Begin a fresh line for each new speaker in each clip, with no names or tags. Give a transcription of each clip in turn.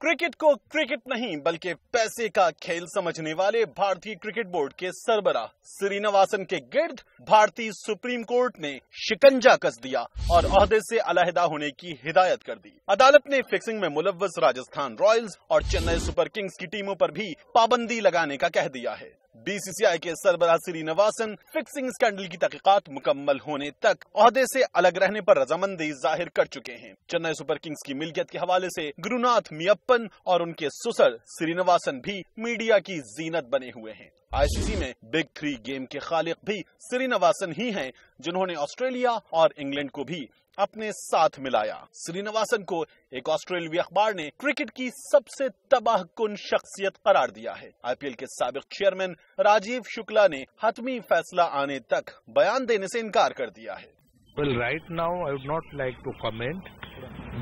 Cricket को cricket नहीं बल्कि पैसे का खेल समझने वाले भारतीय क्रिकेट बोर्ड के सरबरा श्रीनिवासन के गिर्द भारतीय सुप्रीम कोर्ट ने शिकंजा कस दिया और अहदे से अलहदा होने की हिदायत कर दी अदालत ने फिक्सिंग में मुलवस राजस्थान रॉयल्स और चेन्नई सुपर किंग्स की टीमों पर भी पाबंदी लगाने का कह दिया है बीसीसीआई के सरबरा श्रीनिवासन फिक्सिंग स्कैंडल की तहकीकत मुकम्मल होने तक अहदे से अलग रहने पर रजामंदी जाहिर कर चुके हैं चेन्नई सुपर किंग्स की मिलकियत के हवाले से गुरुनाथ मियप्पन और उनके सुसर श्रीनिवासन भी मीडिया की जीनत बने हुए हैं आईसीसी में बिग थ्री गेम के खालिक भी श्रीनिवासन ही हैं जिन्होंने ऑस्ट्रेलिया और इंग्लैंड को भी अपने साथ मिलाया श्रीनिवासन को एक ऑस्ट्रेलवी अखबार ने क्रिकेट की सबसे तबाह कुन शख्सियत करार दिया है आईपीएल के सबक चेयरमैन राजीव शुक्ला ने हतमी फैसला आने तक बयान देने से इनकार कर दिया है
Well, right now I would not like to comment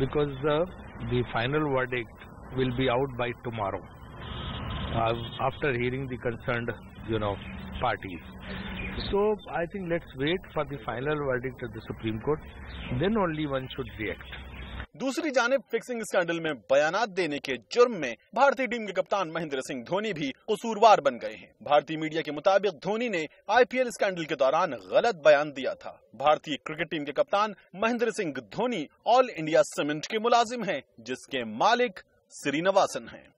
because the, the final verdict will be out by tomorrow uh, after hearing the concerned, you know, parties. So I think let's wait for the final verdict of the Supreme Court. Then only one should react. दूसरी जानब fixing scandal में बयान
देने के जुर्म में भारतीय team के कप्तान महेंद्र सिंह धोनी भी कसूरवार बन गए हैं भारतीय मीडिया के मुताबिक धोनी ने आईपीएल स्कैंडल के दौरान गलत बयान दिया था भारतीय क्रिकेट टीम के कप्तान Mahendra Singh Dhoni all India cement के मुलाजिम हैं जिसके मालिक श्रीनिवासन हैं